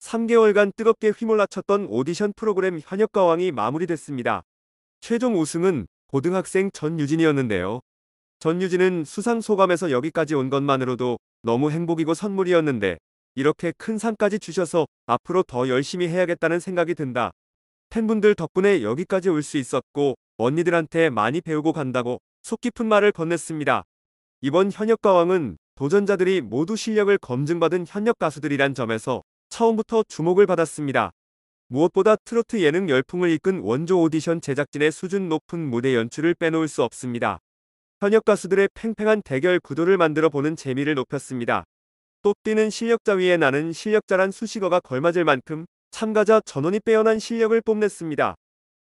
3개월간 뜨겁게 휘몰아쳤던 오디션 프로그램 현역가왕이 마무리됐습니다. 최종 우승은 고등학생 전유진이었는데요. 전유진은 수상 소감에서 여기까지 온 것만으로도 너무 행복이고 선물이었는데 이렇게 큰 상까지 주셔서 앞으로 더 열심히 해야겠다는 생각이 든다. 팬분들 덕분에 여기까지 올 수 있었고 언니들한테 많이 배우고 간다고 속 깊은 말을 건넸습니다. 이번 현역가왕은 도전자들이 모두 실력을 검증받은 현역 가수들이란 점에서 처음부터 주목을 받았습니다. 무엇보다 트로트 예능 열풍을 이끈 원조 오디션 제작진의 수준 높은 무대 연출을 빼놓을 수 없습니다. 현역 가수들의 팽팽한 대결 구도를 만들어 보는 재미를 높였습니다. 또 뛰는 실력자 위에 나는 실력자란 수식어가 걸맞을 만큼 참가자 전원이 빼어난 실력을 뽐냈습니다.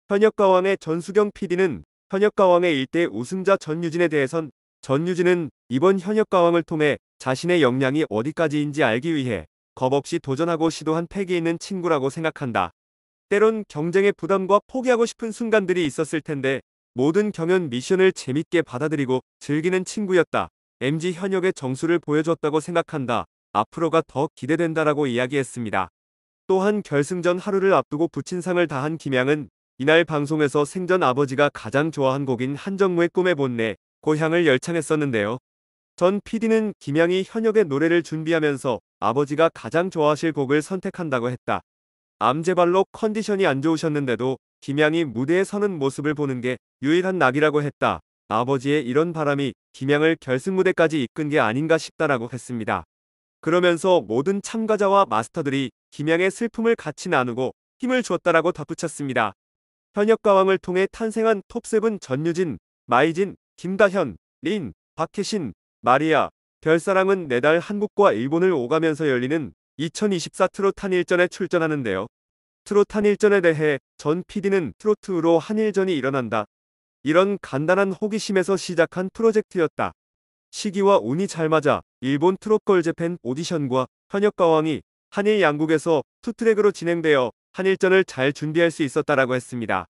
현역 가왕의 전수경 PD는 현역 가왕의 1대 우승자 전유진에 대해선 전유진은 이번 현역 가왕을 통해 자신의 역량이 어디까지인지 알기 위해 겁없이 도전하고 시도한 패기 있는 친구라고 생각한다. 때론 경쟁의 부담과 포기하고 싶은 순간들이 있었을 텐데 모든 경연 미션을 재밌게 받아들이고 즐기는 친구였다. MG 현역의 정수를 보여줬다고 생각한다. 앞으로가 더 기대된다라고 이야기했습니다. 또한 결승전 하루를 앞두고 부친상을 다한 김양은 이날 방송에서 생전 아버지가 가장 좋아한 곡인 한정무의 꿈에 본내 고향을 열창했었는데요. 전 PD는 김양이 현역의 노래를 준비하면서 아버지가 가장 좋아하실 곡을 선택한다고 했다. 암제발로 컨디션이 안 좋으셨는데도 김양이 무대에 서는 모습을 보는 게 유일한 낙이라고 했다. 아버지의 이런 바람이 김양을 결승 무대까지 이끈 게 아닌가 싶다라고 했습니다. 그러면서 모든 참가자와 마스터들이 김양의 슬픔을 같이 나누고 힘을 주었다라고 덧붙였습니다. 현역 가왕을 통해 탄생한 톱7 전유진, 마이진, 김다현, 린, 박혜신, 마리아, 별사랑은 내달 한국과 일본을 오가면서 열리는 2024 트롯 한일전에 출전하는데요. 트롯 한일전에 대해 전 PD는 트로트로 한일전이 일어난다. 이런 간단한 호기심에서 시작한 프로젝트였다. 시기와 운이 잘 맞아 일본 트롯걸 재팬 오디션과 현역가왕이 한일 양국에서 투트랙으로 진행되어 한일전을 잘 준비할 수 있었다라고 했습니다.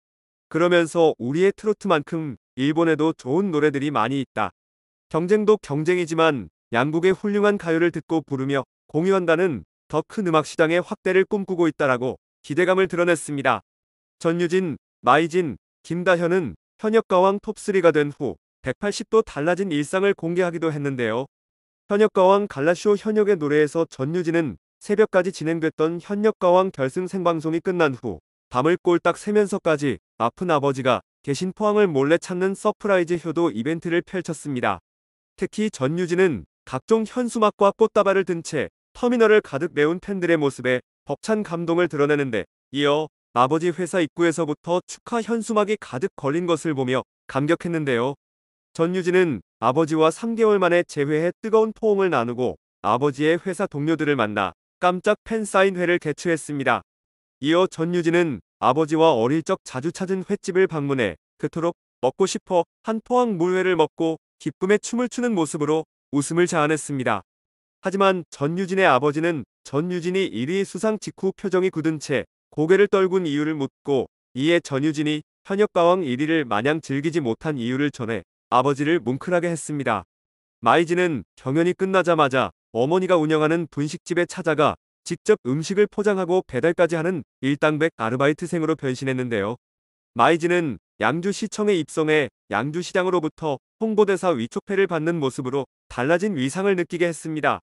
그러면서 우리의 트로트만큼 일본에도 좋은 노래들이 많이 있다. 경쟁도 경쟁이지만 양국의 훌륭한 가요를 듣고 부르며 공유한다는 더 큰 음악 시장의 확대를 꿈꾸고 있다라고 기대감을 드러냈습니다. 전유진, 마이진, 김다현은 현역 가왕 톱3가 된 후 180도 달라진 일상을 공개하기도 했는데요. 현역 가왕 갈라쇼 현역의 노래에서 전유진은 새벽까지 진행됐던 현역 가왕 결승 생방송이 끝난 후 밤을 꼴딱 새면서까지 아픈 아버지가 계신 포항을 몰래 찾는 서프라이즈 효도 이벤트를 펼쳤습니다. 특히 전유진은 각종 현수막과 꽃다발을 든 채 터미널을 가득 메운 팬들의 모습에 벅찬 감동을 드러내는데 이어 아버지 회사 입구에서부터 축하 현수막이 가득 걸린 것을 보며 감격했는데요. 전유진은 아버지와 3개월 만에 재회해 뜨거운 포옹을 나누고 아버지의 회사 동료들을 만나 깜짝 팬사인회를 개최했습니다. 이어 전유진은 아버지와 어릴 적 자주 찾은 횟집을 방문해 그토록 먹고 싶어 한 포항 물회를 먹고 기쁨의 춤을 추는 모습으로 웃음을 자아냈습니다. 하지만 전유진의 아버지는 전유진이 1위 수상 직후 표정이 굳은 채 고개를 떨군 이유를 묻고 이에 전유진이 현역가왕 1위를 마냥 즐기지 못한 이유를 전해 아버지를 뭉클하게 했습니다. 마이진은 경연이 끝나자마자 어머니가 운영하는 분식집에 찾아가 직접 음식을 포장하고 배달까지 하는 일당백 아르바이트생으로 변신했는데요. 마이진은 양주시청에 입성해 양주시장으로부터 홍보대사 위촉패를 받는 모습으로 달라진 위상을 느끼게 했습니다.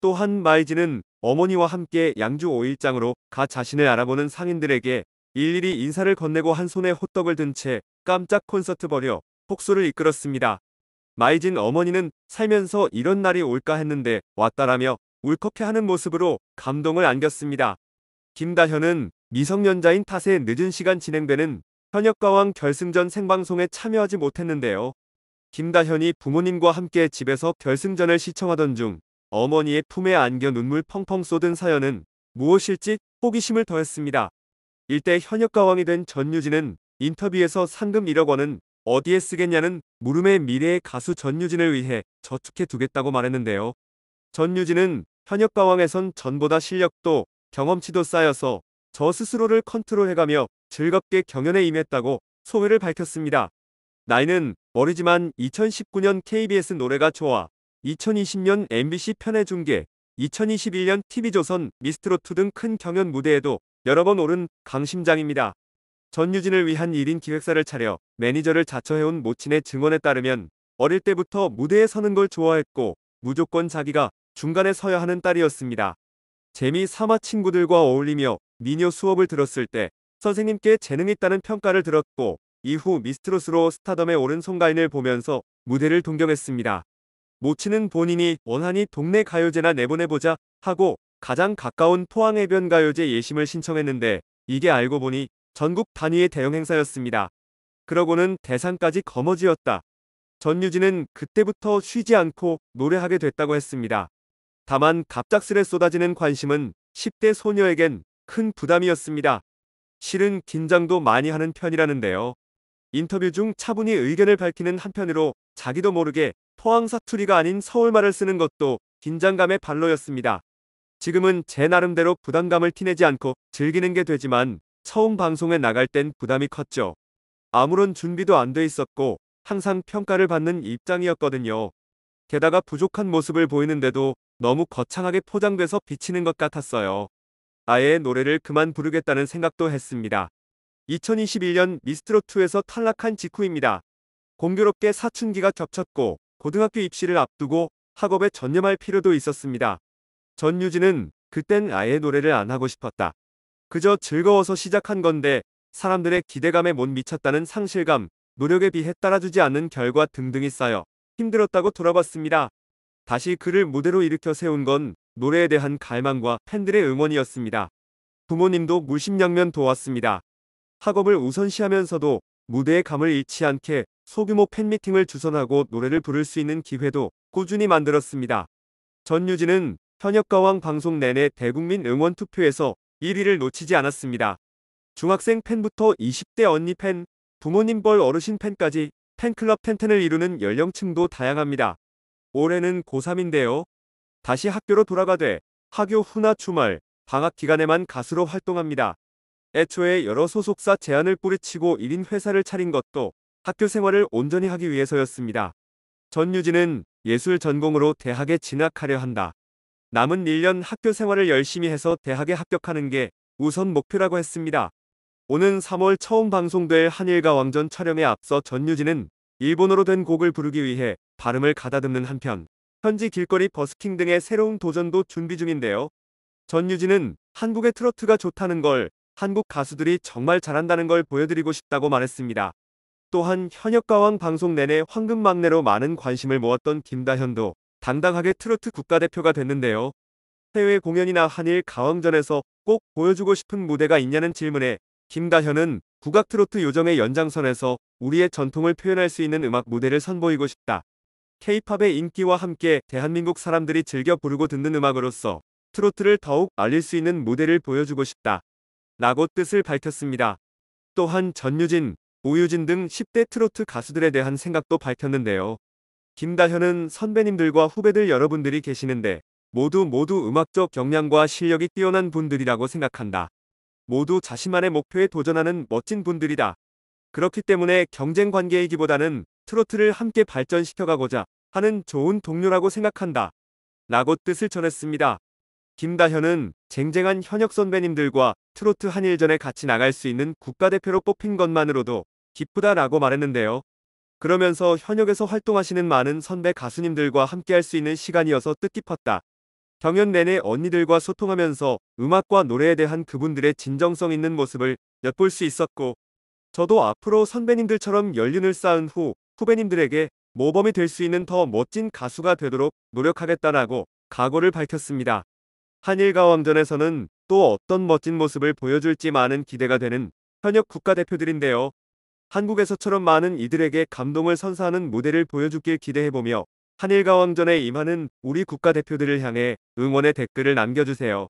또한 마이진은 어머니와 함께 양주 5일장으로 가 자신을 알아보는 상인들에게 일일이 인사를 건네고 한 손에 호떡을 든 채 깜짝 콘서트 벌여 폭소를 이끌었습니다. 마이진 어머니는 살면서 이런 날이 올까 했는데 왔다라며 울컥해 하는 모습으로 감동을 안겼습니다. 김다현은 미성년자인 탓에 늦은 시간 진행되는 현역가왕 결승전 생방송에 참여하지 못했는데요. 김다현이 부모님과 함께 집에서 결승전을 시청하던 중 어머니의 품에 안겨 눈물 펑펑 쏟은 사연은 무엇일지 호기심을 더했습니다. 일대 현역가왕이 된 전유진은 인터뷰에서 상금 1억 원은 어디에 쓰겠냐는 물음에 미래의 가수 전유진을 위해 저축해 두겠다고 말했는데요. 전유진은 현역가왕에선 전보다 실력도 경험치도 쌓여서 저 스스로를 컨트롤해가며 즐겁게 경연에 임했다고 소회를 밝혔습니다. 나이는 어리지만 2019년 KBS 노래가 좋아, 2020년 MBC 편의 중계, 2021년 TV조선 미스트로트 등큰 경연 무대에도 여러 번 오른 강심장입니다. 전유진을 위한 1인 기획사를 차려 매니저를 자처해온 모친의 증언에 따르면 어릴 때부터 무대에 서는 걸 좋아했고 무조건 자기가 중간에 서야 하는 딸이었습니다. 재미삼아 친구들과 어울리며 미녀 수업을 들었을 때 선생님께 재능이 있다는 평가를 들었고 이후 미스트롯으로 스타덤에 오른 송가인을 보면서 무대를 동경했습니다. 모치는 본인이 원한이 동네 가요제나 내보내보자 하고 가장 가까운 포항해변 가요제 예심을 신청했는데 이게 알고 보니 전국 단위의 대형 행사였습니다. 그러고는 대상까지 거머쥐었다. 전유진은 그때부터 쉬지 않고 노래하게 됐다고 했습니다. 다만 갑작스레 쏟아지는 관심은 10대 소녀에겐 큰 부담이었습니다. 실은 긴장도 많이 하는 편이라는데요. 인터뷰 중 차분히 의견을 밝히는 한편으로 자기도 모르게 포항 사투리가 아닌 서울말을 쓰는 것도 긴장감의 발로였습니다. 지금은 제 나름대로 부담감을 티내지 않고 즐기는 게 되지만 처음 방송에 나갈 땐 부담이 컸죠. 아무런 준비도 안 돼 있었고 항상 평가를 받는 입장이었거든요. 게다가 부족한 모습을 보이는데도 너무 거창하게 포장돼서 비치는 것 같았어요. 아예 노래를 그만 부르겠다는 생각도 했습니다. 2021년 미스트롯2에서 탈락한 직후입니다. 공교롭게 사춘기가 겹쳤고 고등학교 입시를 앞두고 학업에 전념할 필요도 있었습니다. 전유진은 그땐 아예 노래를 안 하고 싶었다. 그저 즐거워서 시작한 건데 사람들의 기대감에 못 미쳤다는 상실감, 노력에 비해 따라주지 않는 결과 등등이 쌓여 힘들었다고 돌아봤습니다. 다시 그를 무대로 일으켜 세운 건 노래에 대한 갈망과 팬들의 응원이었습니다. 부모님도 무심양면 도왔습니다. 학업을 우선시하면서도 무대의 감을 잃지 않게 소규모 팬미팅을 주선하고 노래를 부를 수 있는 기회도 꾸준히 만들었습니다. 전유진은 현역가왕 방송 내내 대국민 응원 투표에서 1위를 놓치지 않았습니다. 중학생 팬부터 20대 언니 팬, 부모님 벌 어르신 팬까지 팬클럽 텐텐을 이루는 연령층도 다양합니다. 올해는 고3인데요. 다시 학교로 돌아가되 학교 후나 주말, 방학 기간에만 가수로 활동합니다. 애초에 여러 소속사 제안을 뿌리치고 1인 회사를 차린 것도 학교 생활을 온전히 하기 위해서였습니다. 전유진은 예술 전공으로 대학에 진학하려 한다. 남은 1년 학교 생활을 열심히 해서 대학에 합격하는 게 우선 목표라고 했습니다. 오는 3월 처음 방송될 한일가 왕전 촬영에 앞서 전유진은 일본어로 된 곡을 부르기 위해 발음을 가다듬는 한편 현지 길거리 버스킹 등의 새로운 도전도 준비 중인데요. 전유진은 한국의 트로트가 좋다는 걸 한국 가수들이 정말 잘한다는 걸 보여드리고 싶다고 말했습니다. 또한 현역가왕 방송 내내 황금막내로 많은 관심을 모았던 김다현도 당당하게 트로트 국가대표가 됐는데요. 해외 공연이나 한일 가왕전에서 꼭 보여주고 싶은 무대가 있냐는 질문에 김다현은 국악 트로트 요정의 연장선에서 우리의 전통을 표현할 수 있는 음악 무대를 선보이고 싶다. 케이팝의 인기와 함께 대한민국 사람들이 즐겨 부르고 듣는 음악으로서 트로트를 더욱 알릴 수 있는 무대를 보여주고 싶다. 라고 뜻을 밝혔습니다. 또한 전유진, 오유진 등 10대 트로트 가수들에 대한 생각도 밝혔는데요. 김다현은 선배님들과 후배들 여러분들이 계시는데 모두 모두 음악적 역량과 실력이 뛰어난 분들이라고 생각한다. 모두 자신만의 목표에 도전하는 멋진 분들이다. 그렇기 때문에 경쟁 관계이기보다는 트로트를 함께 발전시켜가고자 하는 좋은 동료라고 생각한다. 라고 뜻을 전했습니다. 김다현은 쟁쟁한 현역 선배님들과 트로트 한일전에 같이 나갈 수 있는 국가대표로 뽑힌 것만으로도 기쁘다라고 말했는데요. 그러면서 현역에서 활동하시는 많은 선배 가수님들과 함께할 수 있는 시간이어서 뜻깊었다. 경연 내내 언니들과 소통하면서 음악과 노래에 대한 그분들의 진정성 있는 모습을 엿볼 수 있었고 저도 앞으로 선배님들처럼 연륜을 쌓은 후 후배님들에게 모범이 될 수 있는 더 멋진 가수가 되도록 노력하겠다라고 각오를 밝혔습니다. 한일가왕전에서는 또 어떤 멋진 모습을 보여줄지 많은 기대가 되는 현역 국가대표들인데요. 한국에서처럼 많은 이들에게 감동을 선사하는 무대를 보여주길 기대해보며 한일가왕전에 임하는 우리 국가대표들을 향해 응원의 댓글을 남겨주세요.